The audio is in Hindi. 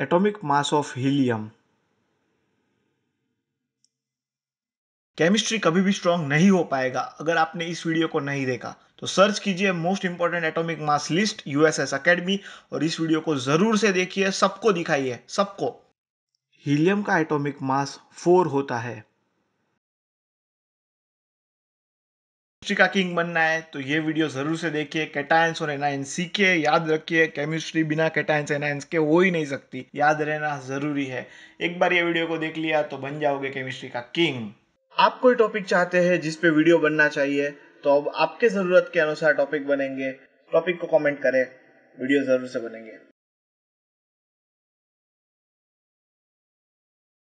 atomic mass of helium chemistry कभी भी स्ट्रांग नहीं हो पाएगा अगर आपने इस वीडियो को नहीं देखा तो सर्च कीजिए most important atomic mass list USS academy और इस वीडियो को जरूर से देखिए सबको दिखाइए सबको हीलियम का एटॉमिक मास फोर होता है केमिस्ट्री का किंग बनना है तो ये वीडियो ज़रूर से देखिए कैटायंस और एनायन सीखिए याद रखिए केमिस्ट्री बिना कैटायंस एनायंस के हो ही नहीं सकती याद रहना ज़रूरी है एक बार ये वीडियो को देख लिया तो बन जाओगे केमिस्ट्री का किंग आप कोई टॉपिक चाहते हैं जिसपे वीडियो बनना चाहिए तो अब आपके ज़रूरत के अनुसार टॉपिक बनेंगे टॉपिक को कॉमेंट करें वीडियो ज़रूर से बनेंगे